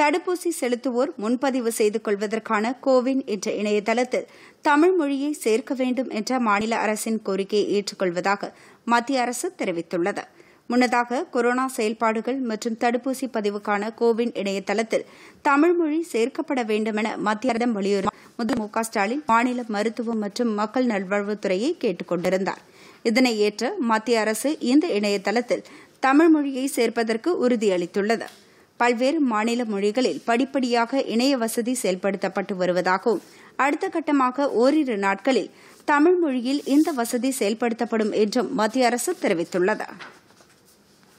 தடுப்பூசி செலுத்துவோர் முன்பதிவு செய்து கொள்வதற்கான கோவின் என்ற இணையதளத்தில் தமிழ் மொழியை சேர்க்க வேண்டும் என்ற மாநில அரசின் கோரிக்கையை ஏற்றுக்கொள்வதாக மத்திய அரசு தெரிவித்துள்ளது முன்னதாக கொரோனா செயல்பாடுகள் மற்றும் தடுப்பூசி பதிவுக்கான கோவின் இணையதளத்தில் தமிழ் மொழி சேர்க்கப்பட வேண்டுமென மத்திய அரசு வலியுறுத்தி மு க ஸ்டாலின் மாநில மருத்துவம் மற்றும் மக்கள் நல்வாழ்வுத்துறையை கேட்டுக் கொண்டிருந்தார் இதனை ஏற்ற மத்திய அரசு இந்த இணையதளத்தில் தமிழ் மொழியை சேர்ப்பதற்கு உறுதியளித்துள்ளது பல்வேறு மாநில மொழிகளில் படிப்படியாக இணைய வசதி செயல்படுத்தப்பட்டு வருவதாகவும் அடுத்த கட்டமாக ஓரிரு நாட்களில் தமிழ் மொழியில் இந்த வசதி செயல்படுத்தப்படும் என்றும் மத்திய அரசு தெரிவித்துள்ளது